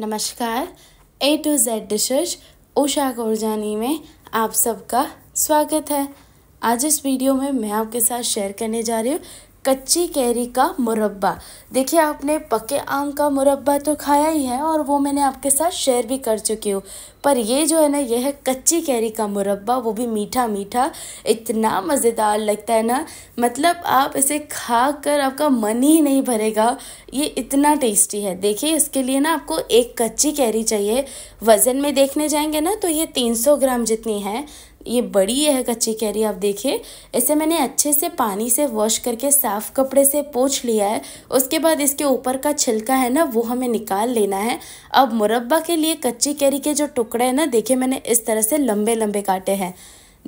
नमस्कार A to Z dishes Usha Korjani में आप सबका स्वागत है आज इस वीडियो में मैं आपके साथ शेयर करने जा रही हूँ कच्ची कैरी का मुरब्बा देखिए आपने पके आम का मुरब्बा तो खाया ही है और वो मैंने आपके साथ शेयर भी कर चुकी हूँ पर ये जो है ना यह है कच्ची कैरी का मुरब्बा वो भी मीठा मीठा इतना मज़ेदार लगता है ना मतलब आप इसे खा कर आपका मन ही नहीं भरेगा ये इतना टेस्टी है देखिए इसके लिए ना आपको एक कच्ची कैरी चाहिए वज़न में देखने जाएंगे ना तो ये सौ ग्राम जितनी है ये बड़ी है कच्ची कैरी आप देखिए इसे मैंने अच्छे से पानी से वॉश करके साफ़ कपड़े से पोछ लिया है उसके बाद इसके ऊपर का छिलका है ना वो हमें निकाल लेना है अब मुरब्बा के लिए कच्ची कैरी के जो टुकड़े हैं ना देखिए मैंने इस तरह से लंबे लंबे काटे हैं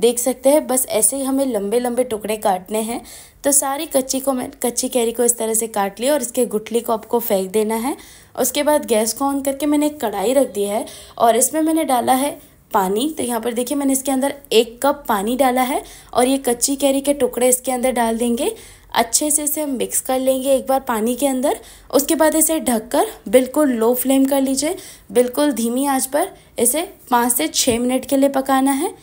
देख सकते हैं बस ऐसे ही हमें लंबे लंबे टुकड़े काटने हैं तो सारी कच्ची को मैं कच्ची कैरी को इस तरह से काट लिया और इसके गुठली को आपको फेंक देना है उसके बाद गैस को ऑन करके मैंने एक कढ़ाई रख दी है और इसमें मैंने डाला है पानी तो यहाँ पर देखिए मैंने इसके अंदर एक कप पानी डाला है और ये कच्ची कैरी के टुकड़े इसके अंदर डाल देंगे अच्छे से इसे मिक्स कर लेंगे एक बार पानी के अंदर उसके बाद इसे ढककर बिल्कुल लो फ्लेम कर लीजिए बिल्कुल धीमी आंच पर इसे पाँच से छः मिनट के लिए पकाना है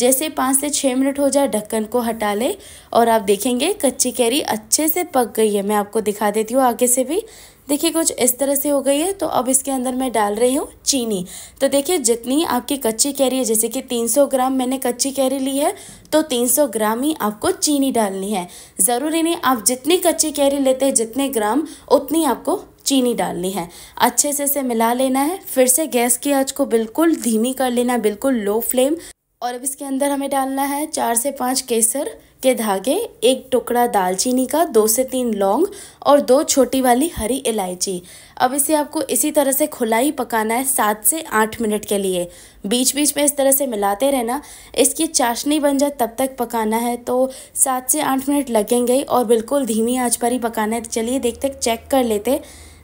जैसे पाँच से छः मिनट हो जाए ढक्कन को हटा ले और आप देखेंगे कच्ची कैरी अच्छे से पक गई है मैं आपको दिखा देती हूँ आगे से भी देखिए कुछ इस तरह से हो गई है तो अब इसके अंदर मैं डाल रही हूँ चीनी तो देखिए जितनी आपकी कच्ची कैरी है जैसे कि 300 ग्राम मैंने कच्ची कैरी ली है तो 300 ग्राम ही आपको चीनी डालनी है ज़रूरी नहीं आप जितनी कच्ची कैरी लेते हैं जितने ग्राम उतनी आपको चीनी डालनी है अच्छे से इसे मिला लेना है फिर से गैस की आँच को बिल्कुल धीमी कर लेना बिल्कुल लो फ्लेम और अब इसके अंदर हमें डालना है चार से पाँच केसर के धागे एक टुकड़ा दालचीनी का दो से तीन लौंग और दो छोटी वाली हरी इलायची अब इसे आपको इसी तरह से खुला ही पकाना है सात से आठ मिनट के लिए बीच बीच में इस तरह से मिलाते रहना इसकी चाशनी बन जाए तब तक पकाना है तो सात से आठ मिनट लगेंगे और बिल्कुल धीमी आँच पर ही पकाना है तो चलिए देखते चेक कर लेते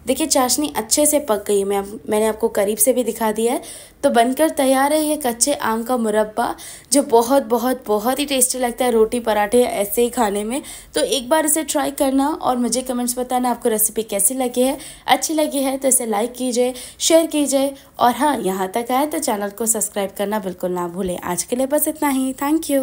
देखिए चाशनी अच्छे से पक गई मैं मैंने आपको करीब से भी दिखा दिया है तो बनकर तैयार है ये कच्चे आम का मुरब्बा जो बहुत बहुत बहुत ही टेस्टी लगता है रोटी पराठे ऐसे ही खाने में तो एक बार इसे ट्राई करना और मुझे कमेंट्स बताना आपको रेसिपी कैसी लगी है अच्छी लगी है तो इसे लाइक कीजिए शेयर कीजिए और हाँ यहाँ तक आए तो चैनल को सब्सक्राइब करना बिल्कुल ना भूलें आज के लिए बस इतना ही थैंक यू